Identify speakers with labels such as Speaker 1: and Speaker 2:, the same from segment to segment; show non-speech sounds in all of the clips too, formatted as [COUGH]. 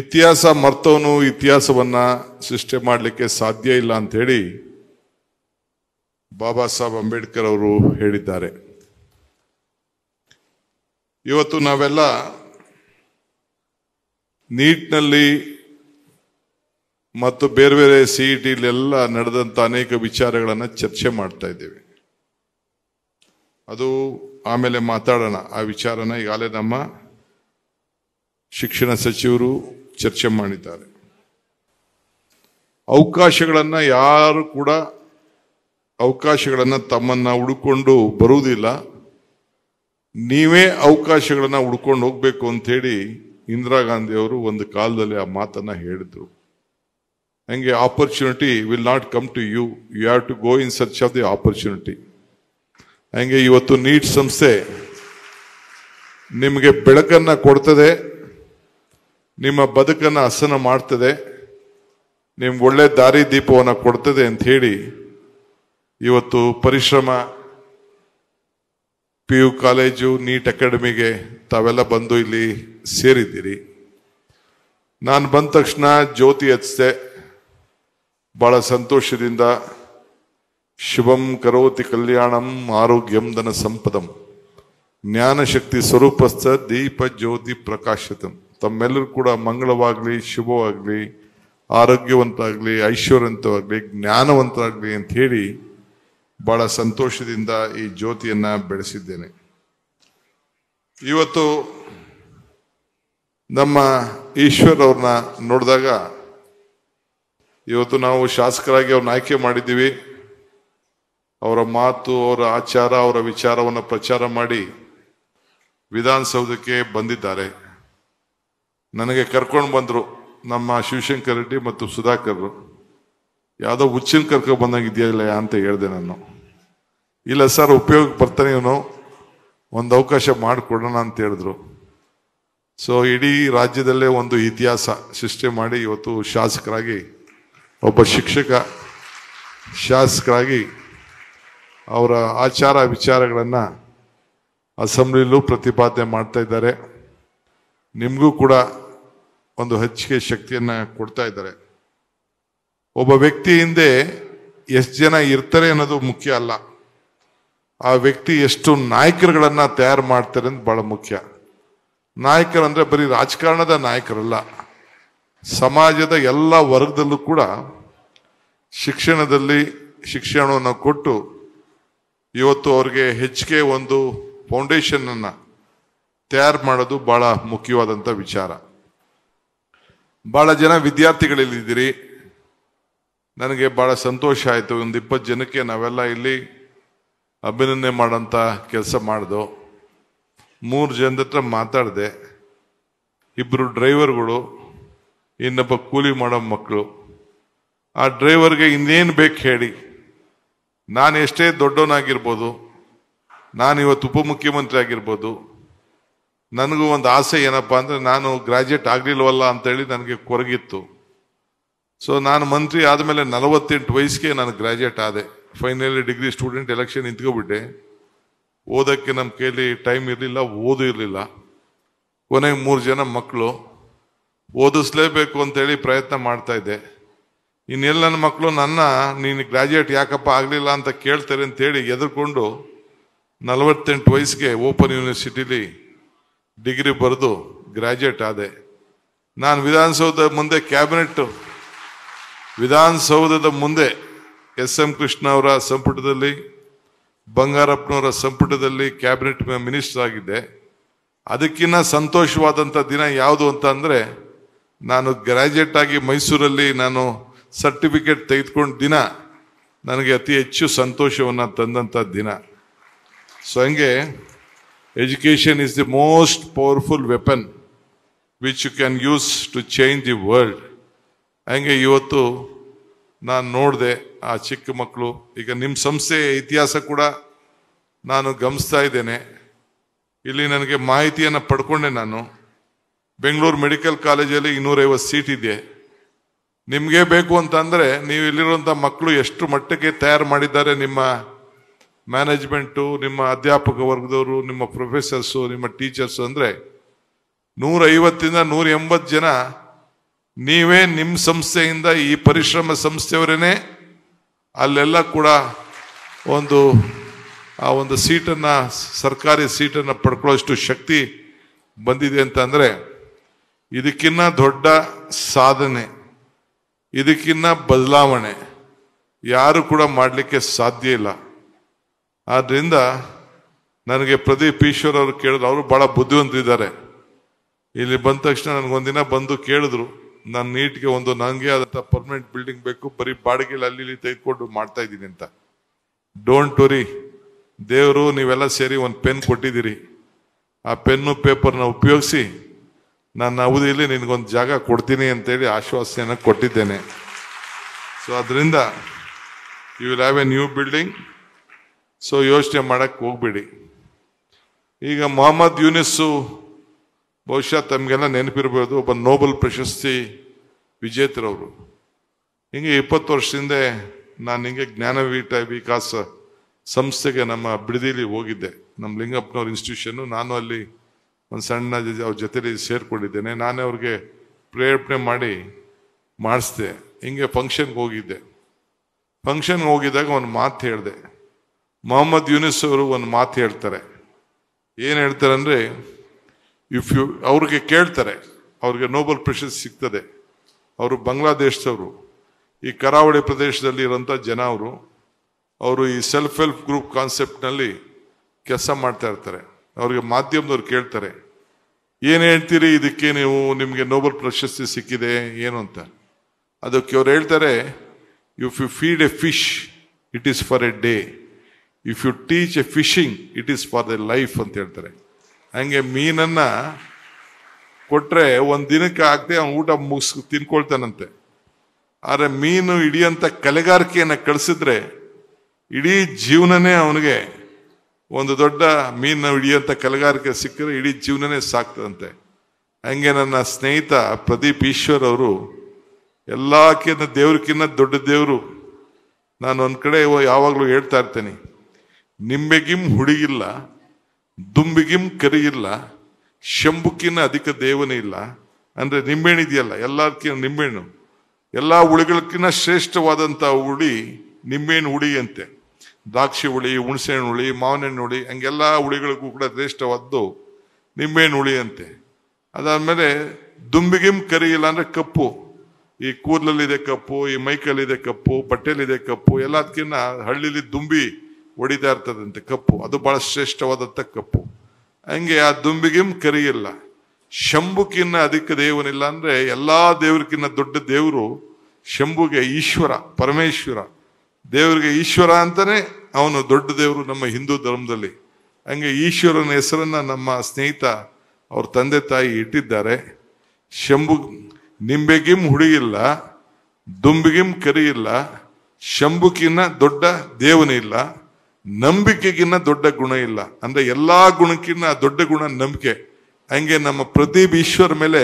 Speaker 1: ಇತಿಹಾಸ ಮರ್ತವನು ಇತಿಹಾಸವನ್ನ ಸೃಷ್ಟಿ ಮಾಡಲಿಕ್ಕೆ ಸಾಧ್ಯ ಇಲ್ಲ ಅಂತ ಹೇಳಿ ಬಾಬಾ ಸಾಹೇಬ್ ಅಂಬೇಡ್ಕರ್ ಅವರು ಹೇಳಿದ್ದಾರೆ ಇವತ್ತು ನಾವೆಲ್ಲ ನೀಟ್ನಲ್ಲಿ ಮತ್ತು ಬೇರೆ ಬೇರೆ ಸಿ ಇ ನಡೆದಂತ ನಡೆದಂಥ ಅನೇಕ ವಿಚಾರಗಳನ್ನು ಚರ್ಚೆ ಮಾಡ್ತಾ ಇದ್ದೇವೆ ಅದು ಆಮೇಲೆ ಮಾತಾಡೋಣ ಆ ವಿಚಾರನ ಈಗಾಗಲೇ ನಮ್ಮ ಶಿಕ್ಷಣ ಸಚಿವರು ಚರ್ಚೆ ಮಾಡಿದ್ದಾರೆ ಅವಕಾಶಗಳನ್ನು ಯಾರು ಕೂಡ ಅವಕಾಶಗಳನ್ನು ತಮ್ಮನ್ನು ಹುಡುಕೊಂಡು ಬರುವುದಿಲ್ಲ ನೀವೇ ಅವಕಾಶಗಳನ್ನು ಹುಡ್ಕೊಂಡು ಹೋಗ್ಬೇಕು ಅಂಥೇಳಿ ಇಂದಿರಾ ಗಾಂಧಿ ಅವರು ಒಂದು ಕಾಲದಲ್ಲಿ ಆ ಮಾತನ್ನು ಹೇಳಿದ್ರು ಹಂಗೆ opportunity will not come to you you have to go in search of the opportunity ಹಂಗೆ ಇವತ್ತು ನೀಟ್ ಸಂಸ್ಥೆ ನಿಮಗೆ ಬೆಳಕನ್ನು ಕೊಡ್ತದೆ ನಿಮ್ಮ ಬದುಕನ್ನು ಹಸನ ಮಾಡ್ತದೆ ನಿಮ್ಗೆ ಒಳ್ಳೆ ದಾರಿ ದೀಪವನ್ನು ಕೊಡ್ತದೆ ಅಂತ ಹೇಳಿ ಇವತ್ತು Parishrama P U college NEET ಅಕಾಡೆಮಿಗೆ ತಾವೆಲ್ಲ ಬಂದು ಇಲ್ಲಿ ಸೇರಿದ್ದೀರಿ ನಾನು ಬಂದ ತಕ್ಷಣ ಜ್ಯೋತಿ ಹಚ್ಚಿದೆ ಭಾಳ ಸಂತೋಷದಿಂದ ಶುಭಂ ಕರೋತಿ ಕಲ್ಯಾಣಂ ಆರೋಗ್ಯಂ ಧನ ಸಂಪದಂ ಜ್ಞಾನಶಕ್ತಿ ಸ್ವರೂಪಸ್ಥ ದೀಪ ಜ್ಯೋತಿ ಪ್ರಕಾಶಿತಂ ತಮ್ಮೆಲ್ಲರೂ ಕೂಡ ಮಂಗಳವಾಗಲಿ ಶುಭವಾಗಲಿ ಆರೋಗ್ಯವಂತಾಗಲಿ ಐಶ್ವರ್ಯವಂತವಾಗಲಿ ಜ್ಞಾನವಂತರಾಗಲಿ ಅಂತ ಹೇಳಿ ಭಾಳ ಸಂತೋಷದಿಂದ ಈ ಜ್ಯೋತಿಯನ್ನು ಬೆಳೆಸಿದ್ದೇನೆ ಇವತ್ತು ನಮ್ಮ ಈಶ್ವರ್ ಅವ್ರನ್ನ ನೋಡಿದಾಗ ಇವತ್ತು ನಾವು ಶಾಸಕರಾಗಿ ಅವ್ರನ್ನ ಆಯ್ಕೆ ಮಾಡಿದ್ದೀವಿ ಅವರ ಮಾತು ಅವರ ಆಚಾರ ಅವರ ವಿಚಾರವನ್ನು ಪ್ರಚಾರ ಮಾಡಿ ವಿಧಾನಸೌಧಕ್ಕೆ ಬಂದಿದ್ದಾರೆ ನನಗೆ ಕರ್ಕೊಂಡು ಬಂದರು ನಮ್ಮ ಶಿವಶಂಕರ್ ರೆಡ್ಡಿ ಮತ್ತು ಸುಧಾಕರ್ರು ಯಾವುದೋ ಹುಚ್ಚಿನ ಕರ್ಕೊ ಬಂದಂಗಿದೆಯಲ್ಲ ಅಂತ ಹೇಳಿದೆ ನಾನು ಇಲ್ಲ ಸರ್ ಉಪಯೋಗಕ್ಕೆ ಬರ್ತಾನೆ ಇವನು ಒಂದು ಅವಕಾಶ ಮಾಡಿಕೊಡೋಣ ಅಂತ ಹೇಳಿದ್ರು ಸೊ ಇಡೀ ರಾಜ್ಯದಲ್ಲೇ ಒಂದು ಇತಿಹಾಸ ಸೃಷ್ಟಿ ಮಾಡಿ ಇವತ್ತು ಶಾಸಕರಾಗಿ ಒಬ್ಬ ಶಿಕ್ಷಕ ಶಾಸಕರಾಗಿ ಅವರ ಆಚಾರ ವಿಚಾರಗಳನ್ನು ಅಸೆಂಬ್ಲಿಲೂ ಪ್ರತಿಪಾದನೆ ಮಾಡ್ತಾ ಇದ್ದಾರೆ ನಿಮಗೂ ಕೂಡ ಒಂದು ಹಚ್ಚಿಗೆ ಶಕ್ತಿಯನ್ನು ಕೊಡ್ತಾ ಇದ್ದಾರೆ ಒಬ್ಬ ವ್ಯಕ್ತಿ ಹಿಂದೆ ಎಷ್ಟು ಜನ ಇರ್ತಾರೆ ಅನ್ನೋದು ಮುಖ್ಯ ಅಲ್ಲ ಆ ವ್ಯಕ್ತಿ ಎಷ್ಟು ನಾಯಕರುಗಳನ್ನು ತಯಾರು ಮಾಡ್ತಾರೆ ಅಂತ ಭಾಳ ಮುಖ್ಯ ನಾಯಕರಂದ್ರೆ ಬರೀ ರಾಜಕಾರಣದ ನಾಯಕರಲ್ಲ ಸಮಾಜದ ಎಲ್ಲ ವರ್ಗದಲ್ಲೂ ಕೂಡ ಶಿಕ್ಷಣದಲ್ಲಿ ಶಿಕ್ಷಣವನ್ನು ಕೊಟ್ಟು ಇವತ್ತು ಅವ್ರಿಗೆ ಹೆಚ್ಚಿಗೆ ಒಂದು ಫೌಂಡೇಶನನ್ನು ತಯಾರು ಮಾಡೋದು ಭಾಳ ಮುಖ್ಯವಾದಂಥ ವಿಚಾರ ಭಾಳ ಜನ ವಿದ್ಯಾರ್ಥಿಗಳಿಲ್ಲಿದ್ದೀರಿ ನನಗೆ ಭಾಳ ಸಂತೋಷ ಆಯಿತು ಒಂದು ಇಪ್ಪತ್ತು ಜನಕ್ಕೆ ನಾವೆಲ್ಲ ಇಲ್ಲಿ ಅಭಿನಂದನೆ ಮಾಡೋಂಥ ಕೆಲಸ ಮಾಡ್ದು ಮೂರು ಜನದ ಹತ್ರ ಮಾತಾಡಿದೆ ಇಬ್ಬರು ಡ್ರೈವರ್ಗಳು ಇನ್ನೊಬ್ಬ ಕೂಲಿ ಮಾಡೋ ಮಕ್ಕಳು ಆ ಡ್ರೈವರ್ಗೆ ಇನ್ನೇನು ಬೇಕು ಹೇಳಿ ನಾನು ಎಷ್ಟೇ ದೊಡ್ಡವನಾಗಿರ್ಬೋದು ನಾನು ಇವತ್ತು ಉಪಮುಖ್ಯಮಂತ್ರಿ ಆಗಿರ್ಬೋದು ನನಗೂ ಒಂದು ಆಸೆ ಏನಪ್ಪ ಅಂದರೆ ನಾನು ಗ್ರಾಜ್ಯುಯೇಟ್ ಆಗಲಿಲ್ವಲ್ಲ ಅಂತೇಳಿ ನನಗೆ ಕೊರಗಿತ್ತು ಸೊ ನಾನು ಮಂತ್ರಿ ಆದಮೇಲೆ ನಲವತ್ತೆಂಟು ವಯಸ್ಸಿಗೆ ನಾನು ಗ್ರಾಜ್ಯುಯೇಟ್ ಆದೆ ಫೈನಲ್ ಡಿಗ್ರಿ ಸ್ಟೂಡೆಂಟ್ ಎಲೆಕ್ಷನ್ ನಿಂತ್ಕೊಬಿಟ್ಟೆ ಓದೋಕ್ಕೆ ನಮ್ಮ ಕೈಲಿ ಟೈಮ್ ಇರಲಿಲ್ಲ ಓದು ಇರಲಿಲ್ಲ ಕೊನೆಗೆ ಮೂರು ಜನ ಮಕ್ಕಳು ಓದಿಸ್ಲೇಬೇಕು ಅಂತೇಳಿ ಪ್ರಯತ್ನ ಮಾಡ್ತಾಯಿದ್ದೆ ಇದ್ದೆ ಇನ್ನೆಲ್ಲ ನನ್ನ ಮಕ್ಕಳು ನನ್ನ ನೀನು ಗ್ರಾಜ್ಯುಯೇಟ್ ಯಾಕಪ್ಪ ಆಗಲಿಲ್ಲ ಅಂತ ಕೇಳ್ತಾರೆ ಅಂತೇಳಿ ಎದುರ್ಕೊಂಡು ನಲವತ್ತೆಂಟು ವಯಸ್ಸಿಗೆ ಓಪನ್ ಯೂನಿವರ್ಸಿಟಿಲಿ ಡಿಗ್ರಿ ಬರೆದು ಗ್ರ್ಯಾಜುಯೇಟ್ ಆದೆ ನಾನು ವಿಧಾನಸೌಧ ಮುಂದೆ ಕ್ಯಾಬಿನೆಟ್ ವಿಧಾನಸೌಧದ ಮುಂದೆ ಎಸ್ ಎಂ ಕೃಷ್ಣ ಅವರ ಸಂಪುಟದಲ್ಲಿ ಬಂಗಾರಪ್ಪನವರ ಸಂಪುಟದಲ್ಲಿ ಕ್ಯಾಬಿನೆಟ್ ಮಿನಿಸ್ಟರ್ ಆಗಿದ್ದೆ ಅದಕ್ಕಿಂತ ಸಂತೋಷವಾದಂಥ ದಿನ ಯಾವುದು ಅಂತ ಅಂದರೆ ನಾನು ಗ್ರ್ಯಾಜುಯೇಟ್ ಆಗಿ ಮೈಸೂರಲ್ಲಿ ನಾನು ಸರ್ಟಿಫಿಕೇಟ್ ತೆಗೆದುಕೊಂಡು ದಿನ ನನಗೆ ಅತಿ ಹೆಚ್ಚು ಸಂತೋಷವನ್ನು ತಂದಂಥ ದಿನ ಸೊ ಹಂಗೆ education is the most powerful weapon which you can use to change the world ಹಂಗೆ ಇವತ್ತು ನಾನು ನೋಡಿದೆ ಆ ಚಿಕ್ಕ ಮಕ್ಕಳು ಈಗ ನಿಮ್ಮ ಸಂಸ್ಥೆಯ ಇತಿಹಾಸ ಕೂಡ ನಾನು ಗಮನಿಸ್ತಾ ಇದ್ದೇನೆ ಇಲ್ಲಿ ನನಗೆ ಮಾಹಿತಿಯನ್ನು ಪಡ್ಕೊಂಡೆ ನಾನು ಬೆಂಗಳೂರು ಮೆಡಿಕಲ್ ಕಾಲೇಜಲ್ಲಿ ಇನ್ನೂರೈವತ್ತು ಸೀಟ್ ಇದೆ ನಿಮಗೆ ಬೇಕು ಅಂತಂದರೆ ನೀವು ಇಲ್ಲಿರುವಂಥ ಮಕ್ಕಳು ಎಷ್ಟು ಮಟ್ಟಕ್ಕೆ ತಯಾರು ಮಾಡಿದ್ದಾರೆ ನಿಮ್ಮ ಮ್ಯಾನೇಜ್ಮೆಂಟು ನಿಮ್ಮ ಅಧ್ಯಾಪಕ ವರ್ಗದವರು ನಿಮ್ಮ ಪ್ರೊಫೆಸರ್ಸು ನಿಮ್ಮ ಟೀಚರ್ಸು ಅಂದರೆ ನೂರೈವತ್ತಿಂದ ನೂರ ಎಂಬತ್ತು ಜನ ನೀವೇ ನಿಮ್ಮ ಸಂಸ್ಥೆಯಿಂದ ಈ ಪರಿಶ್ರಮ ಸಂಸ್ಥೆಯವರೇ ಅಲ್ಲೆಲ್ಲ ಕೂಡ ಒಂದು ಆ ಒಂದು ಸೀಟನ್ನು ಸರ್ಕಾರಿ ಸೀಟನ್ನು ಪಡ್ಕೊಳ್ಳೋಷ್ಟು ಶಕ್ತಿ ಬಂದಿದೆ ಅಂತಂದರೆ ಇದಕ್ಕಿನ್ನ ದೊಡ್ಡ ಸಾಧನೆ ಇದಕ್ಕಿನ್ನ ಬದಲಾವಣೆ ಯಾರು ಕೂಡ ಮಾಡಲಿಕ್ಕೆ ಸಾಧ್ಯ ಇಲ್ಲ ಆದ್ದರಿಂದ ನನಗೆ ಪ್ರದೀಪ್ ಈಶ್ವರ್ ಅವರು ಕೇಳಿದ್ರು ಅವರು ಭಾಳ ಬುದ್ಧಿವಂತರಿದ್ದಾರೆ ಇಲ್ಲಿ ಬಂದ ತಕ್ಷಣ ನನಗೊಂದಿನ ಬಂದು ಕೇಳಿದ್ರು ನಾನು ನೀಟ್ಗೆ ಒಂದು ನನಗೆ ಆದಂಥ ಪರ್ಮನೆಂಟ್ ಬಿಲ್ಡಿಂಗ್ ಬೇಕು ಬರೀ ಬಾಡಿಗೆಲಿ ಅಲ್ಲಿ ಇಲ್ಲಿ ತೆಗೆದುಕೊಂಡು ಮಾಡ್ತಾ ಇದ್ದೀನಿ ಅಂತ ಡೋಂಟ್ ವರಿ ದೇವರು ನೀವೆಲ್ಲ ಸೇರಿ ಒಂದು ಪೆನ್ ಕೊಟ್ಟಿದ್ದೀರಿ ಆ ಪೆನ್ನು ಪೇಪರ್ನ ಉಪಯೋಗಿಸಿ ನನ್ನ ಅವಧಿಯಲ್ಲಿ ನಿನಗೊಂದು ಜಾಗ ಕೊಡ್ತೀನಿ ಅಂತೇಳಿ ಆಶ್ವಾಸನೆಯನ್ನು ಕೊಟ್ಟಿದ್ದೇನೆ ಸೊ ಅದರಿಂದ you will have a new building so ಯೋಚನೆ ಮಾಡಕ್ಕೆ ಹೋಗ್ಬೇಡಿ ಈಗ ಮೊಹಮ್ಮದ್ ಯೂನಿಸ್ಸು ಬಹುಶಃ ತಮಗೆಲ್ಲ ನೆನಪಿರ್ಬೋದು ಒಬ್ಬ ನೋಬಲ್ ಪ್ರಶಸ್ತಿ ವಿಜೇತರವರು ಹಿಂಗೆ ಇಪ್ಪತ್ತು ವರ್ಷದಿಂದ ನಾನು ಹಿಂಗೆ ಜ್ಞಾನವೀಠ ವಿಕಾಸ ಸಂಸ್ಥೆಗೆ ನಮ್ಮ ಬಿಡದಿಲಿ ಹೋಗಿದ್ದೆ ನಮ್ಮ ಲಿಂಗಪ್ಪನವ್ರ ಇನ್ಸ್ಟಿಟ್ಯೂಷನ್ನು ನಾನು ಅಲ್ಲಿ ಒಂದು ಸಣ್ಣ ಅವ್ರ ಜೊತೆಲಿ ಸೇರಿಕೊಂಡಿದ್ದೇನೆ ನಾನೇ ಅವ್ರಿಗೆ ಪ್ರೇರಣೆ ಮಾಡಿ ಮಾಡಿಸ್ದೆ ಹಿಂಗೆ ಫಂಕ್ಷನ್ಗೆ ಹೋಗಿದ್ದೆ ಫಂಕ್ಷನ್ಗೆ ಹೋಗಿದ್ದಾಗ ಒಂದು ಮಾತು ಹೇಳಿದೆ ಮೊಹಮ್ಮದ್ ಯೂನಿಸ್ ಅವರು ಒಂದು ಮಾತು ಹೇಳ್ತಾರೆ ಏನು ಹೇಳ್ತಾರೆ ಅಂದರೆ ಇಫ್ ಯು ಅವ್ರಿಗೆ ಕೇಳ್ತಾರೆ ಅವ್ರಿಗೆ ನೋಬಲ್ ಪ್ರಶಸ್ತಿ ಸಿಗ್ತದೆ ಅವರು ಬಾಂಗ್ಲಾದೇಶದವರು ಈ ಕರಾವಳಿ ಪ್ರದೇಶದಲ್ಲಿ ಇರೋಂಥ ಜನ ಅವರು ಅವರು ಈ ಸೆಲ್ಫ್ ಹೆಲ್ಪ್ ಗ್ರೂಪ್ ಕಾನ್ಸೆಪ್ಟ್ನಲ್ಲಿ ಕೆಲಸ ಮಾಡ್ತಾ ಇರ್ತಾರೆ ಅವ್ರಿಗೆ ಮಾಧ್ಯಮದವ್ರು ಕೇಳ್ತಾರೆ ಏನು ಹೇಳ್ತೀರಿ ಇದಕ್ಕೆ ನೀವು ನಿಮಗೆ ನೋಬಲ್ ಪ್ರಶಸ್ತಿ ಸಿಕ್ಕಿದೆ ಏನು ಅಂತ ಅದಕ್ಕೆ ಅವ್ರು ಹೇಳ್ತಾರೆ if you feed a fish it is for a day if you teach a fishing it is for the life ಅಂತ ಹೇಳ್ತಾರೆ ಹಂಗೆ ಮೀನನ್ನು ಕೊಟ್ಟರೆ ಒಂದು ದಿನಕ್ಕೆ ಆಗದೆ ಅವ್ನು ಊಟ ಮುಗಿಸ್ ತಿನ್ಕೊಳ್ತಾನಂತೆ ಆದರೆ ಮೀನು ಹಿಡಿಯಂಥ ಕಲೆಗಾರಿಕೆಯನ್ನು ಕಳಿಸಿದ್ರೆ ಇಡೀ ಜೀವನನೇ ಅವನಿಗೆ ಒಂದು ದೊಡ್ಡ ಮೀನು ಹಿಡಿಯೋಂಥ ಕಲೆಗಾರಿಕೆ ಸಿಕ್ಕರೆ ಇಡೀ ಜೀವನನೇ ಸಾಕ್ತದಂತೆ ಹಂಗೆ ನನ್ನ ಸ್ನೇಹಿತ ಪ್ರದೀಪ್ ಈಶ್ವರ್ ಅವರು ಎಲ್ಲಕ್ಕಿಂತ ದೇವ್ರಕ್ಕಿಂತ ದೊಡ್ಡ ದೇವರು ನಾನು ಒಂದು ಕಡೆ ಯಾವಾಗಲೂ ಹೇಳ್ತಾ ಇರ್ತೇನೆ ನಿಂಬೆಗಿಂ ಹುಡಿಯಿಲ್ಲ ದುಂಬಿಗಿಂ ಕರಿಯಿಲ್ಲ ಶಂಬುಕಿನ ಅಧಿಕ ದೇವನೇ ಇಲ್ಲ ಅಂದ್ರೆ ನಿಂಬೆಹಣ್ಣು ಇದೆಯಲ್ಲ ಎಲ್ಲದಕ್ಕಿಂತ ನಿಂಬೆಹಣ್ಣು ಎಲ್ಲ ಹುಳಿಗಳಕ್ಕಿಂತ ಶ್ರೇಷ್ಠವಾದಂಥ ಹುಳಿ ನಿಂಬೆಹಣ್ಣು ಹುಳಿ ಅಂತೆ ದ್ರಾಕ್ಷಿ ಹುಳಿ ಹುಣಸೆಹಣ್ಣು ಹುಳಿ ಮಾವನಹಣ್ಣು ಹುಳಿ ಹಂಗೆಲ್ಲ ಹುಳಿಗಳಿಗೂ ಕೂಡ ಶ್ರೇಷ್ಠವಾದ್ದು ನಿಂಬೆಹಣ್ಣು ಹುಳಿ ಅಂತೆ ಅದಾದಮೇಲೆ ದುಂಬಿಗಿಂ ಕರಿಯಿಲ್ಲ ಅಂದ್ರೆ ಕಪ್ಪು ಈ ಕೂದಲಲ್ಲಿದೆ ಕಪ್ಪು ಈ ಮೈಕಲ್ಲಿದೆ ಕಪ್ಪು ಬಟ್ಟೆಲಿದೆ ಕಪ್ಪು ಎಲ್ಲದಕ್ಕಿಂತ ಹಳ್ಳಿಲಿ ದುಂಬಿ ಒಡಿತಾ ಇರ್ತದಂತೆ ಕಪ್ಪು ಅದು ಬಹಳ ಶ್ರೇಷ್ಠವಾದಂಥ ಕಪ್ಪು ಹಂಗೆ ಆ ದುಂಬಿಗಿಂ ಕರಿಯಿಲ್ಲ ಶಂಭುಕಿನ್ನ ಅಧಿಕ ದೇವನಿಲ್ಲ ಅಂದ್ರೆ ಎಲ್ಲಾ ದೇವ್ರಕ್ಕಿನ್ನ ದೊಡ್ಡ ದೇವರು ಶಂಭುಗೆ ಈಶ್ವರ ಪರಮೇಶ್ವರ ದೇವರಿಗೆ ಈಶ್ವರ ಅಂತಾನೆ ಅವನು ದೊಡ್ಡ ದೇವರು ನಮ್ಮ ಹಿಂದೂ ಧರ್ಮದಲ್ಲಿ ಹಂಗೆ ಈಶ್ವರನ ಹೆಸರನ್ನ ನಮ್ಮ ಸ್ನೇಹಿತ ಅವ್ರ ತಂದೆ ತಾಯಿ ಇಟ್ಟಿದ್ದಾರೆ ಶಂಭು ನಿಂಬೆಗಿಂ ಹುಡಿಗಿಲ್ಲ ದುಂಬಿಗಿಂ ಕರಿಯಿಲ್ಲ ಶಂಭುಕಿನ್ನ ದೊಡ್ಡ ದೇವನಿಲ್ಲ ನಂಬಿಕೆಗಿನ್ನ ದೊಡ್ಡ ಗುಣ ಇಲ್ಲ ಅಂದ್ರೆ ಎಲ್ಲಾ ಗುಣಕ್ಕಿನ್ನ ದೊಡ್ಡ ಗುಣ ನಂಬಿಕೆ ಹಂಗೆ ನಮ್ಮ ಪ್ರದೀಪ್ ಈಶ್ವರ ಮೇಲೆ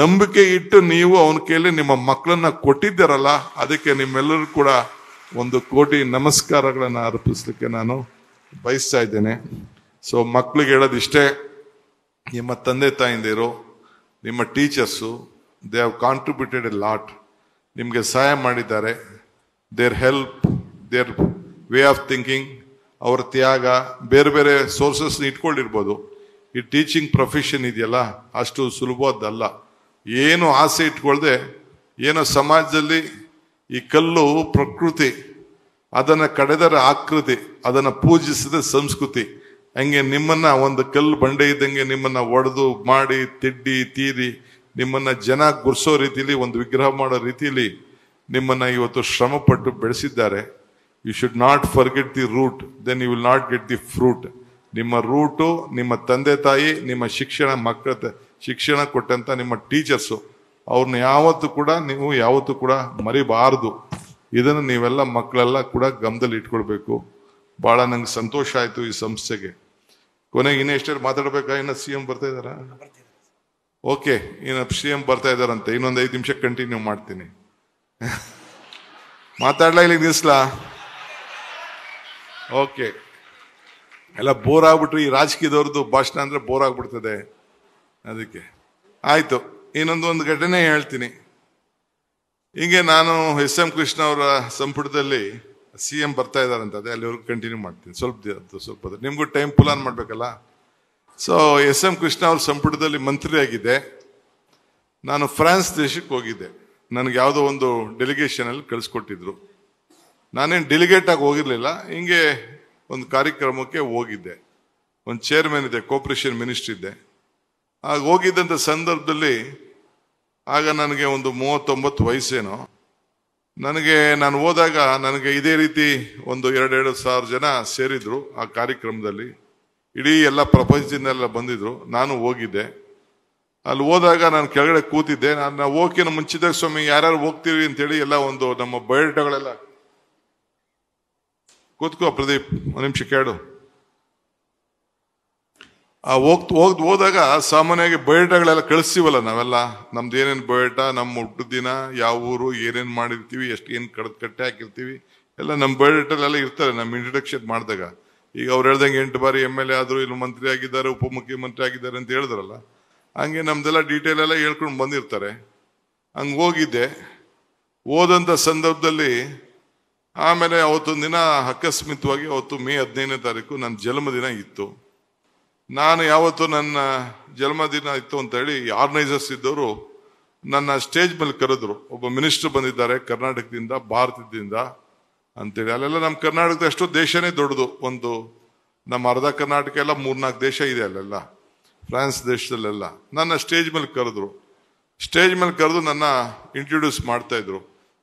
Speaker 1: ನಂಬಿಕೆ ಇಟ್ಟು ನೀವು ಅವನ ಕೈಯಲ್ಲಿ ನಿಮ್ಮ ಮಕ್ಕಳನ್ನ ಕೊಟ್ಟಿದ್ದೀರಲ್ಲ ಅದಕ್ಕೆ ನಿಮ್ಮೆಲ್ಲರೂ ಕೂಡ ಒಂದು ಕೋಟಿ ನಮಸ್ಕಾರಗಳನ್ನು ಅರ್ಪಿಸ್ಲಿಕ್ಕೆ ನಾನು ಬಯಸ್ತಾ ಇದ್ದೇನೆ ಸೊ ಮಕ್ಕಳಿಗೆ ಇಷ್ಟೇ ನಿಮ್ಮ ತಂದೆ ತಾಯಿಂದಿರು ನಿಮ್ಮ teachers they have contributed a lot ನಿಮಗೆ ಸಹಾಯ ಮಾಡಿದ್ದಾರೆ their help their way of thinking ಅವರ ತ್ಯಾಗ ಬೇರೆ ಬೇರೆ ಸೋರ್ಸಸ್ನ ಇಟ್ಕೊಂಡಿರ್ಬೋದು ಈ ಟೀಚಿಂಗ್ ಪ್ರೊಫೆಷನ್ ಇದೆಯಲ್ಲ ಅಷ್ಟು ಸುಲಭದ್ದಲ್ಲ ಏನು ಆಸೆ ಇಟ್ಕೊಳ್ಳದೆ ಏನೋ ಸಮಾಜದಲ್ಲಿ ಈ ಕಲ್ಲು ಪ್ರಕೃತಿ ಅದನ್ನು ಕಡೆದರ ಆಕೃತಿ ಅದನ್ನು ಪೂಜಿಸಿದ ಸಂಸ್ಕೃತಿ ಹಂಗೆ ನಿಮ್ಮನ್ನ ಒಂದು ಕಲ್ಲು ಬಂಡೆ ಇದ್ದಂಗೆ ನಿಮ್ಮನ್ನ ಒಡೆದು ಮಾಡಿ ತಿಡ್ಡಿ ತೀರಿ ನಿಮ್ಮನ್ನ ಜನ ಗುರ್ಸೋ ರೀತಿಲಿ ಒಂದು ವಿಗ್ರಹ ಮಾಡೋ ರೀತಿಲಿ ನಿಮ್ಮನ್ನ ಇವತ್ತು ಶ್ರಮಪಟ್ಟು ಬೆಳೆಸಿದ್ದಾರೆ you should not forget the root then you will not get the fruit ನಿಮ್ಮ ರೂಟು ನಿಮ್ಮ ತಂದೆ ತಾಯಿ ನಿಮ್ಮ ಶಿಕ್ಷಣ ಮಕ್ಕಳ ಶಿಕ್ಷಣ ಕೊಟ್ಟಂತ ನಿಮ್ಮ ಟೀಚರ್ಸು ಅವ್ರನ್ನ ಯಾವತ್ತು ಕೂಡ ನೀವು ಯಾವತ್ತೂ ಕೂಡ ಮರಿಬಾರದು ಇದನ್ನು ನೀವೆಲ್ಲ ಮಕ್ಕಳೆಲ್ಲ ಕೂಡ ಗಮನದಲ್ಲಿ ಇಟ್ಕೊಳ್ಬೇಕು ಭಾಳ ನಂಗೆ ಸಂತೋಷ ಆಯಿತು ಈ ಸಂಸ್ಥೆಗೆ ಕೊನೆಗೆ ಇನ್ನೂ ಎಷ್ಟೇ ಮಾತಾಡ್ಬೇಕಾ ಇನ್ನು ಸಿ ಎಂ ಬರ್ತಾ ಇದ್ದಾರಾ ಓಕೆ ಇನ್ನು ಸಿ ಎಂ ಬರ್ತಾ ಇದ್ದಾರಂತೆ ಇನ್ನೊಂದು ಐದು ನಿಮಿಷ ಕಂಟಿನ್ಯೂ ಮಾಡ್ತೀನಿ [LAUGHS] ಮಾತಾಡ್ಲಾ ಇಲ್ಲಿ ನಿಲ್ಲಿಸ್ಲಾ ಓಕೆ ಎಲ್ಲ ಬೋರ್ ಆಗ್ಬಿಟ್ರಿ ಈ ರಾಜಕೀಯದವ್ರದ್ದು ಭಾಷಣ ಅಂದರೆ ಬೋರ್ ಆಗ್ಬಿಡ್ತದೆ ಅದಕ್ಕೆ ಆಯಿತು ಇನ್ನೊಂದು ಒಂದು ಘಟನೆ ಹೇಳ್ತೀನಿ ಹಿಂಗೆ ನಾನು ಎಸ್ ಎಂ ಕೃಷ್ಣ ಅವರ ಸಂಪುಟದಲ್ಲಿ ಸಿ ಎಂ ಬರ್ತಾ ಇದ್ದಾರಂತ ಅದೇ ಅಲ್ಲಿವರೆಗೂ ಕಂಟಿನ್ಯೂ ಮಾಡ್ತೀನಿ ಸ್ವಲ್ಪ ಸ್ವಲ್ಪ ನಿಮಗೂ ಟೈಮ್ ಪುಲಾನ್ ಮಾಡಬೇಕಲ್ಲ ಸೊ ಎಸ್ ಎಂ ಕೃಷ್ಣ ಅವ್ರ ಸಂಪುಟದಲ್ಲಿ ಮಂತ್ರಿ ನಾನು ಫ್ರಾನ್ಸ್ ದೇಶಕ್ಕೆ ಹೋಗಿದ್ದೆ ನನಗೆ ಯಾವುದೋ ಒಂದು ಡೆಲಿಗೇಷನಲ್ಲಿ ಕಳಿಸ್ಕೊಟ್ಟಿದ್ರು ನಾನೇನು ಆಗಿ ಹೋಗಿರಲಿಲ್ಲ ಹಿಂಗೆ ಒಂದು ಕಾರ್ಯಕ್ರಮಕ್ಕೆ ಹೋಗಿದ್ದೆ ಒಂದು ಚೇರ್ಮನ್ ಇದೆ ಕೋಪರೇಷನ್ ಮಿನಿಸ್ಟ್ರ್ ಇದ್ದೆ ಆಗ ಹೋಗಿದ್ದಂಥ ಸಂದರ್ಭದಲ್ಲಿ ಆಗ ನನಗೆ ಒಂದು ಮೂವತ್ತೊಂಬತ್ತು ವಯಸ್ಸೇನೋ ನನಗೆ ನಾನು ಹೋದಾಗ ನನಗೆ ಇದೇ ರೀತಿ ಒಂದು ಎರಡೆರಡು ಸಾವಿರ ಜನ ಸೇರಿದ್ರು ಆ ಕಾರ್ಯಕ್ರಮದಲ್ಲಿ ಇಡೀ ಎಲ್ಲ ಪ್ರಪಂಚದಿಂದೆಲ್ಲ ಬಂದಿದ್ರು ನಾನು ಹೋಗಿದ್ದೆ ಅಲ್ಲಿ ಹೋದಾಗ ನಾನು ಕೆಳಗಡೆ ಕೂತಿದ್ದೆ ನಾನು ಹೋಗಿನ ಮುಂಚಿದಾಗ ಸ್ವಾಮಿ ಯಾರ್ಯಾರು ಹೋಗ್ತೀವಿ ಅಂತೇಳಿ ಎಲ್ಲ ಒಂದು ನಮ್ಮ ಬಯೋಡೇಟಾಗಳೆಲ್ಲ ಕೂತ್ಕೋ ಪ್ರದೀಪ್ ಒಂದು ನಿಮಿಷ ಕೇಳು ಆ ಹೋಗ್ತು ಹೋಗ್ದು ಹೋದಾಗ ಸಾಮಾನ್ಯವಾಗಿ ಬಯೋಡಾಗಳೆಲ್ಲ ಕಳಿಸ್ತೀವಲ್ಲ ನಾವೆಲ್ಲ ನಮ್ದು ಏನೇನು ಬಯೋಡಾ ನಮ್ಮ ಹುಟ್ಟು ದಿನ ಯಾವ ಊರು ಏನೇನು ಮಾಡಿರ್ತೀವಿ ಎಷ್ಟು ಏನು ಕಡ್ದು ಕಟ್ಟೆ ಹಾಕಿರ್ತೀವಿ ಎಲ್ಲ ನಮ್ಮ ಬಯೋಡಾಟಲ್ಲೆಲ್ಲ ಇರ್ತಾರೆ ನಮ್ಮ ಇಂಟ್ರಡಕ್ಷನ್ ಮಾಡಿದಾಗ ಈಗ ಅವ್ರು ಹೇಳ್ದಂಗೆ ಎಂಟು ಬಾರಿ ಎಮ್ ಎಲ್ ಎ ಆದರು ಇಲ್ಲಿ ಮಂತ್ರಿ ಆಗಿದ್ದಾರೆ ಉಪಮುಖ್ಯಮಂತ್ರಿ ಆಗಿದ್ದಾರೆ ಅಂತ ಹೇಳಿದ್ರಲ್ಲ ಹಂಗೆ ನಮ್ದೆಲ್ಲ ಡೀಟೇಲ್ ಎಲ್ಲ ಹೇಳ್ಕೊಂಡು ಬಂದಿರ್ತಾರೆ ಹಂಗೆ ಹೋಗಿದ್ದೆ ಓದಂಥ ಸಂದರ್ಭದಲ್ಲಿ ಆಮೇಲೆ ಅವತ್ತೊಂದು ದಿನ ಅಕಸ್ಮಿತವಾಗಿ ಅವತ್ತು ಮೇ ಹದಿನೈದನೇ ತಾರೀಕು ನನ್ನ ಜನ್ಮದಿನ ಇತ್ತು ನಾನು ಯಾವತ್ತು ನನ್ನ ಜನ್ಮದಿನ ಇತ್ತು ಅಂತ ಹೇಳಿ ಆರ್ಗನೈಸರ್ಸ್ ಇದ್ದವರು ನನ್ನ ಸ್ಟೇಜ್ ಮೇಲೆ ಕರೆದ್ರು ಒಬ್ಬ ಮಿನಿಸ್ಟರ್ ಬಂದಿದ್ದಾರೆ ಕರ್ನಾಟಕದಿಂದ ಭಾರತದಿಂದ ಅಂತೇಳಿ ಅಲ್ಲೆಲ್ಲ ನಮ್ಮ ಕರ್ನಾಟಕದ ಅಷ್ಟು ದೇಶನೇ ದೊಡ್ಡದು ಒಂದು ನಮ್ಮ ಅರ್ಧ ಕರ್ನಾಟಕ ಎಲ್ಲ ಮೂರ್ನಾಲ್ಕು ದೇಶ ಇದೆ ಅಲ್ಲೆಲ್ಲ ಫ್ರಾನ್ಸ್ ದೇಶದಲ್ಲೆಲ್ಲ ನನ್ನ ಸ್ಟೇಜ್ ಮೇಲೆ ಕರೆದ್ರು ಸ್ಟೇಜ್ ಮೇಲೆ ಕರೆದು ನನ್ನ ಇಂಟ್ರೊಡ್ಯೂಸ್ ಇದ್ರು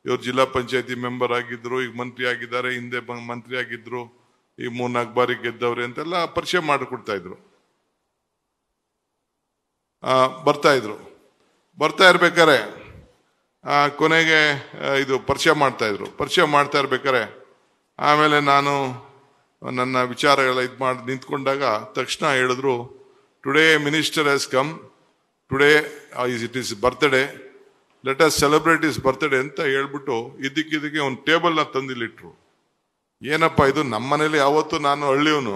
Speaker 1: ಇವರು ಜಿಲ್ಲಾ ಪಂಚಾಯತಿ ಮೆಂಬರ್ ಆಗಿದ್ರು ಈಗ ಮಂತ್ರಿ ಆಗಿದ್ದಾರೆ ಹಿಂದೆ ಮಂತ್ರಿ ಆಗಿದ್ರು ಈ ಮೂರ್ನಾಲ್ಕು ಬಾರಿ ಗೆದ್ದವ್ರೆ ಅಂತೆಲ್ಲ ಪರಿಚಯ ಮಾಡಿಕೊಡ್ತಾ ಇದ್ರು ಬರ್ತಾ ಇದ್ರು ಬರ್ತಾ ಇರ್ಬೇಕಾರೆ ಕೊನೆಗೆ ಇದು ಪರಿಚಯ ಮಾಡ್ತಾ ಇದ್ರು ಪರಿಚಯ ಮಾಡ್ತಾ ಇರ್ಬೇಕಾರೆ ಆಮೇಲೆ ನಾನು ನನ್ನ ವಿಚಾರಗಳ ಇದು ಮಾಡಿ ನಿಂತ್ಕೊಂಡಾಗ ತಕ್ಷಣ ಹೇಳಿದ್ರು today minister has come today is it is birthday let us celebrate is birthday ಅಂತ ಹೇಳ್ಬಿಟ್ಟು ಇದಕ್ಕಿದಕ್ಕೆ ಒಂದು ಟೇಬಲ್ನ ತಂದಿಲ್ಲಿಟ್ರು ಏನಪ್ಪ ಇದು ನಮ್ಮನೇಲಿ ಯಾವತ್ತು ನಾನು ಹಳ್ಳಿಯವನು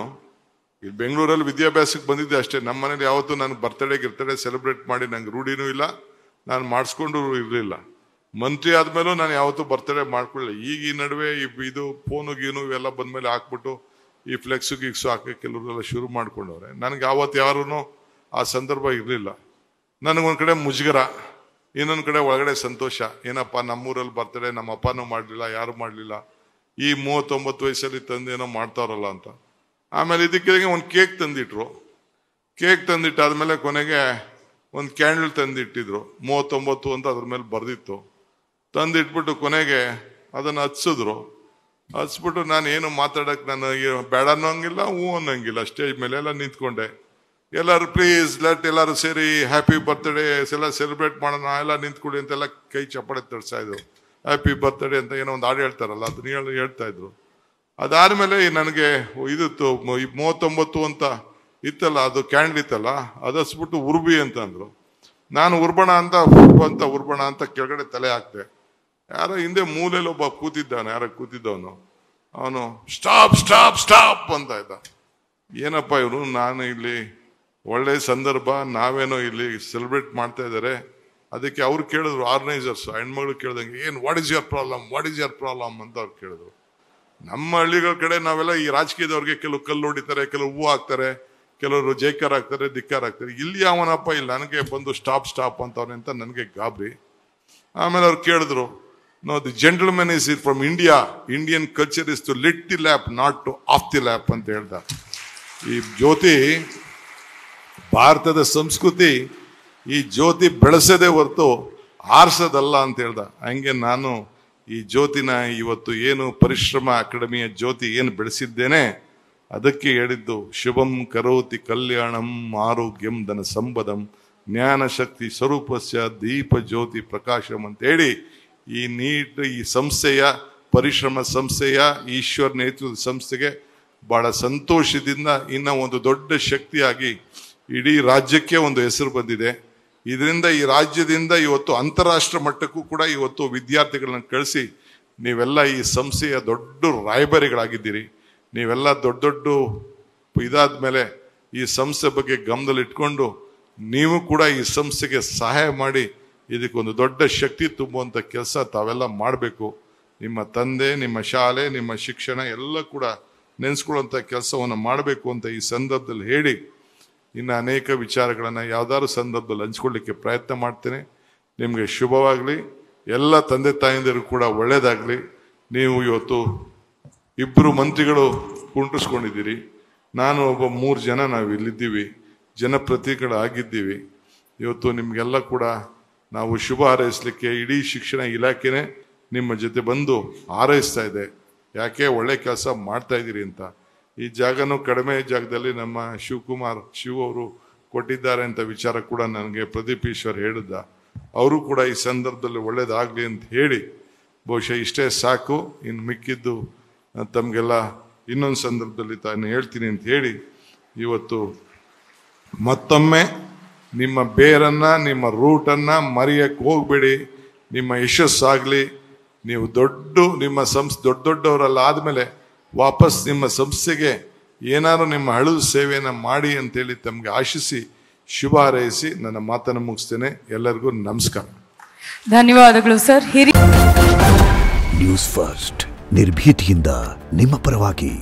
Speaker 1: ಇಲ್ಲಿ ಬೆಂಗಳೂರಲ್ಲಿ ವಿದ್ಯಾಭ್ಯಾಸಕ್ಕೆ ಬಂದಿದ್ದೆ ಅಷ್ಟೇ ನಮ್ಮ ಮನೇಲಿ ಯಾವತ್ತು ನಾನು ಬರ್ತಡೇ ಇರ್ತಡೆ ಸೆಲೆಬ್ರೇಟ್ ಮಾಡಿ ನಂಗೆ ರೂಢಿನೂ ಇಲ್ಲ ನಾನು ಮಾಡಿಸ್ಕೊಂಡು ಇರಲಿಲ್ಲ ಮಂತ್ರಿ ಆದಮೇಲೂ ನಾನು ಯಾವತ್ತೂ ಬರ್ತಡೇ ಮಾಡ್ಕೊಳ್ಳಿ ಈಗ ಈ ನಡುವೆ ಇದು ಫೋನು ಗೀನು ಇವೆಲ್ಲ ಬಂದಮೇಲೆ ಹಾಕ್ಬಿಟ್ಟು ಈ ಫ್ಲೆಕ್ಸು ಗಿಕ್ಸು ಹಾಕಿ ಕೆಲವರೆಲ್ಲ ಶುರು ಮಾಡ್ಕೊಂಡವ್ರೆ ನನಗೆ ಆವತ್ತು ಯಾರೂ ಆ ಸಂದರ್ಭ ಇರಲಿಲ್ಲ ನನಗೊಂದು ಕಡೆ ಮುಜುಗರ ಇನ್ನೊಂದು ಕಡೆ ಒಳಗಡೆ ಸಂತೋಷ ಏನಪ್ಪ ನಮ್ಮೂರಲ್ಲಿ ಬರ್ತಡೆ ನಮ್ಮ ಅಪ್ಪನೂ ಮಾಡಲಿಲ್ಲ ಯಾರು ಮಾಡಲಿಲ್ಲ ಈ ಮೂವತ್ತೊಂಬತ್ತು ವಯಸ್ಸಲ್ಲಿ ತಂದೇನೋ ಮಾಡ್ತಾರಲ್ಲ ಅಂತ ಆಮೇಲೆ ಇದಕ್ಕೆ ಒಂದು ಕೇಕ್ ತಂದಿಟ್ರು ಕೇಕ್ ಆದಮೇಲೆ ಕೊನೆಗೆ ಒಂದು ಕ್ಯಾಂಡಲ್ ತಂದಿಟ್ಟಿದ್ರು ಮೂವತ್ತೊಂಬತ್ತು ಅಂತ ಅದ್ರ ಮೇಲೆ ಬರೆದಿತ್ತು ತಂದಿಟ್ಬಿಟ್ಟು ಕೊನೆಗೆ ಅದನ್ನು ಹಚ್ಸಿದ್ರು ಹಚ್ಬಿಟ್ಟು ನಾನು ಏನು ಮಾತಾಡೋಕೆ ನಾನು ಬೇಡ ಅನ್ನೋಂಗಿಲ್ಲ ಹೂ ಅನ್ನೋಂಗಿಲ್ಲ ಸ್ಟೇಜ್ ಮೇಲೆ ಎಲ್ಲ ನಿಂತ್ಕೊಂಡೆ ಎಲ್ಲರೂ ಪ್ಲೀಸ್ ಲೆಟ್ ಎಲ್ಲರೂ ಸೇರಿ ಹ್ಯಾಪಿ ಬರ್ತ್ಡೇ ಎಲ್ಲ ಸೆಲೆಬ್ರೇಟ್ ಮಾಡೋಣ ಎಲ್ಲ ನಿಂತ್ಕೊಳ್ಳಿ ಅಂತೆಲ್ಲ ಕೈ ಚಪ್ಪಡೆ ತರಿಸ್ತಾ ಇದ್ರು ಹ್ಯಾಪಿ ಬರ್ತ್ಡೇ ಅಂತ ಏನೋ ಒಂದು ಹಾಡು ಹೇಳ್ತಾರಲ್ಲ ಅದನ್ನ ಹೇಳಿ ಹೇಳ್ತಾ ಇದ್ರು ಅದಾದಮೇಲೆ ನನಗೆ ಇದಿತ್ತು ಮೂವತ್ತೊಂಬತ್ತು ಅಂತ ಇತ್ತಲ್ಲ ಅದು ಕ್ಯಾಂಡ್ ಇತ್ತಲ್ಲ ಅದಸ್ಬಿಟ್ಟು ಉರ್ಬಿ ಅಂತಂದರು ನಾನು ಉರ್ಬಣ ಅಂತ ಅಂತ ಉರ್ಬಣ ಅಂತ ಕೆಳಗಡೆ ತಲೆ ಹಾಕ್ತೆ ಯಾರೋ ಹಿಂದೆ ಮೂಲೆಯಲ್ಲಿ ಒಬ್ಬ ಕೂತಿದ್ದಾನೆ ಯಾರೋ ಕೂತಿದ್ದವನು ಅವನು ಸ್ಟಾಪ್ ಸ್ಟಾಪ್ ಸ್ಟಾಪ್ ಅಂತ ಇದ್ದ ಏನಪ್ಪ ಇವರು ನಾನು ಇಲ್ಲಿ ಒಳ್ಳೆ ಸಂದರ್ಭ ನಾವೇನೋ ಇಲ್ಲಿ ಸೆಲೆಬ್ರೇಟ್ ಮಾಡ್ತಾ ಇದ್ದಾರೆ ಅದಕ್ಕೆ ಅವ್ರು ಕೇಳಿದ್ರು ಆರ್ಗನೈಸರ್ಸ್ ಹೆಣ್ಮಗಳು ಕೇಳಿದಂಗೆ ಏನು what is your problem what is your problem ಅಂತ ಅವ್ರು ಕೇಳಿದ್ರು ನಮ್ಮ ಹಳ್ಳಿಗಳ ಕಡೆ ನಾವೆಲ್ಲ ಈ ರಾಜಕೀಯದವ್ರಿಗೆ ಕೆಲವು ಕಲ್ಲು ಹೊಡಿತಾರೆ ಕೆಲವು ಹೂ ಹಾಕ್ತಾರೆ ಕೆಲವರು ಜೈಕಾರ ಹಾಕ್ತಾರೆ ಧಿಕ್ಕಾರ ಹಾಕ್ತಾರೆ ಇಲ್ಲಿ ಯಾವನಪ್ಪ ಇಲ್ಲಿ ನನಗೆ ಬಂದು ಸ್ಟಾಪ್ ಸ್ಟಾಪ್ ಅಂತ ಅಂತ ನನಗೆ ಗಾಬರಿ ಆಮೇಲೆ ಅವ್ರು ಕೇಳಿದ್ರು no the gentlemen is it from India Indian culture is to lit the lap not to of the lap ಅಂತ ಹೇಳ್ದ ಈ ಜ್ಯೋತಿ ಭಾರತದ ಸಂಸ್ಕೃತಿ ಈ ಜ್ಯೋತಿ ಬೆಳೆಸದೆ ಹೊರತು ಆರಿಸೋದಲ್ಲ ಅಂತ ಹೇಳ್ದ ಹಂಗೆ ನಾನು ಈ ಜ್ಯೋತಿನ ಇವತ್ತು ಏನು ಪರಿಶ್ರಮ ಅಕಾಡೆಮಿಯ ಜ್ಯೋತಿ ಏನು ಬೆಳೆಸಿದ್ದೇನೆ ಅದಕ್ಕೆ ಹೇಳಿದ್ದು ಶುಭಂ ಕರೋತಿ ಕಲ್ಯಾಣಂ ಆರೋಗ್ಯಂ ಧನ ಸಂಬದಂ ಜ್ಞಾನ ಶಕ್ತಿ ಸ್ವರೂಪಸ್ಯ ದೀಪ ಜ್ಯೋತಿ ಪ್ರಕಾಶಂ ಅಂತ ಹೇಳಿ ಈ ನೀಟ್ ಈ ಸಂಸ್ಥೆಯ ಪರಿಶ್ರಮ ಸಂಸ್ಥೆಯ ಈಶ್ವರ ನೇತೃತ್ವದ ಸಂಸ್ಥೆಗೆ ಬಹಳ ಸಂತೋಷದಿಂದ ಇನ್ನೂ ಒಂದು ದೊಡ್ಡ ಶಕ್ತಿಯಾಗಿ ಇಡೀ ರಾಜ್ಯಕ್ಕೆ ಒಂದು ಹೆಸರು ಬಂದಿದೆ ಇದರಿಂದ ಈ ರಾಜ್ಯದಿಂದ ಇವತ್ತು ಅಂತಾರಾಷ್ಟ್ರ ಮಟ್ಟಕ್ಕೂ ಕೂಡ ಇವತ್ತು ವಿದ್ಯಾರ್ಥಿಗಳನ್ನ ಕಳಿಸಿ ನೀವೆಲ್ಲ ಈ ಸಂಸ್ಥೆಯ ದೊಡ್ಡ ರಾಯಭಾರಿಗಳಾಗಿದ್ದೀರಿ ನೀವೆಲ್ಲ ದೊಡ್ಡ ದೊಡ್ಡ ಇದಾದ ಮೇಲೆ ಈ ಸಂಸ್ಥೆ ಬಗ್ಗೆ ಗಮನದಲ್ಲಿಟ್ಕೊಂಡು ನೀವು ಕೂಡ ಈ ಸಂಸ್ಥೆಗೆ ಸಹಾಯ ಮಾಡಿ ಇದಕ್ಕೊಂದು ದೊಡ್ಡ ಶಕ್ತಿ ತುಂಬುವಂಥ ಕೆಲಸ ತಾವೆಲ್ಲ ಮಾಡಬೇಕು ನಿಮ್ಮ ತಂದೆ ನಿಮ್ಮ ಶಾಲೆ ನಿಮ್ಮ ಶಿಕ್ಷಣ ಎಲ್ಲ ಕೂಡ ನೆನೆಸ್ಕೊಳ್ಳುವಂಥ ಕೆಲಸವನ್ನು ಮಾಡಬೇಕು ಅಂತ ಈ ಸಂದರ್ಭದಲ್ಲಿ ಹೇಳಿ ಇನ್ನು ಅನೇಕ ವಿಚಾರಗಳನ್ನು ಯಾವ್ದಾದ್ರು ಸಂದರ್ಭದಲ್ಲಿ ಹಂಚ್ಕೊಳ್ಳಿಕ್ಕೆ ಪ್ರಯತ್ನ ಮಾಡ್ತೇನೆ ನಿಮಗೆ ಶುಭವಾಗಲಿ ಎಲ್ಲ ತಂದೆ ತಾಯಂದಿರು ಕೂಡ ಒಳ್ಳೆಯದಾಗಲಿ ನೀವು ಇವತ್ತು ಇಬ್ಬರು ಮಂತ್ರಿಗಳು ಕುಂಟಿಸ್ಕೊಂಡಿದ್ದೀರಿ ನಾನು ಒಬ್ಬ ಮೂರು ಜನ ನಾವು ಇಲ್ಲಿದ್ದೀವಿ ಆಗಿದ್ದೀವಿ ಇವತ್ತು ನಿಮಗೆಲ್ಲ ಕೂಡ ನಾವು ಶುಭ ಹಾರೈಸಲಿಕ್ಕೆ ಇಡೀ ಶಿಕ್ಷಣ ಇಲಾಖೆನೇ ನಿಮ್ಮ ಜೊತೆ ಬಂದು ಹಾರೈಸ್ತಾ ಇದೆ ಯಾಕೆ ಒಳ್ಳೆ ಕೆಲಸ ಮಾಡ್ತಾ ಇದ್ದೀರಿ ಅಂತ ಈ ಜಾಗನೂ ಕಡಿಮೆ ಜಾಗದಲ್ಲಿ ನಮ್ಮ ಶಿವಕುಮಾರ್ ಶಿವ ಅವರು ಕೊಟ್ಟಿದ್ದಾರೆ ಅಂತ ವಿಚಾರ ಕೂಡ ನನಗೆ ಪ್ರದೀಪ್ ಈಶ್ವರ್ ಹೇಳಿದ್ದ ಅವರು ಕೂಡ ಈ ಸಂದರ್ಭದಲ್ಲಿ ಒಳ್ಳೇದಾಗಲಿ ಅಂತ ಹೇಳಿ ಬಹುಶಃ ಇಷ್ಟೇ ಸಾಕು ಇನ್ನು ಮಿಕ್ಕಿದ್ದು ತಮಗೆಲ್ಲ ಇನ್ನೊಂದು ಸಂದರ್ಭದಲ್ಲಿ ತಾನು ಹೇಳ್ತೀನಿ ಅಂತ ಹೇಳಿ ಇವತ್ತು ಮತ್ತೊಮ್ಮೆ ನಿಮ್ಮ ಬೇರನ್ನು ನಿಮ್ಮ ರೂಟನ್ನು ಮರೆಯಕ್ಕೆ ಹೋಗಬೇಡಿ ನಿಮ್ಮ ಯಶಸ್ಸಾಗಲಿ ನೀವು ದೊಡ್ಡ ನಿಮ್ಮ ಸಂಸ್ ದೊಡ್ಡ ದೊಡ್ಡವರೆಲ್ಲ ಆದಮೇಲೆ ವಾಪಸ್ ನಿಮ್ಮ ಸಂಸ್ಥೆಗೆ ಏನಾದರೂ ನಿಮ್ಮ ಹಳದು ಸೇವೆಯನ್ನು ಮಾಡಿ ಅಂತೇಳಿ ತಮಗೆ ಆಶಿಸಿ ಶುಭ ಹಾರೈಸಿ ನನ್ನ ಮಾತನ್ನು ಮುಗಿಸ್ತೇನೆ ಎಲ್ಲರಿಗೂ ನಮಸ್ಕಾರ ಧನ್ಯವಾದಗಳು ಸರ್ ಹಿರಿಯ ನ್ಯೂಸ್ ಫಸ್ಟ್ ನಿರ್ಭೀತಿಯಿಂದ ನಿಮ್ಮ ಪರವಾಗಿ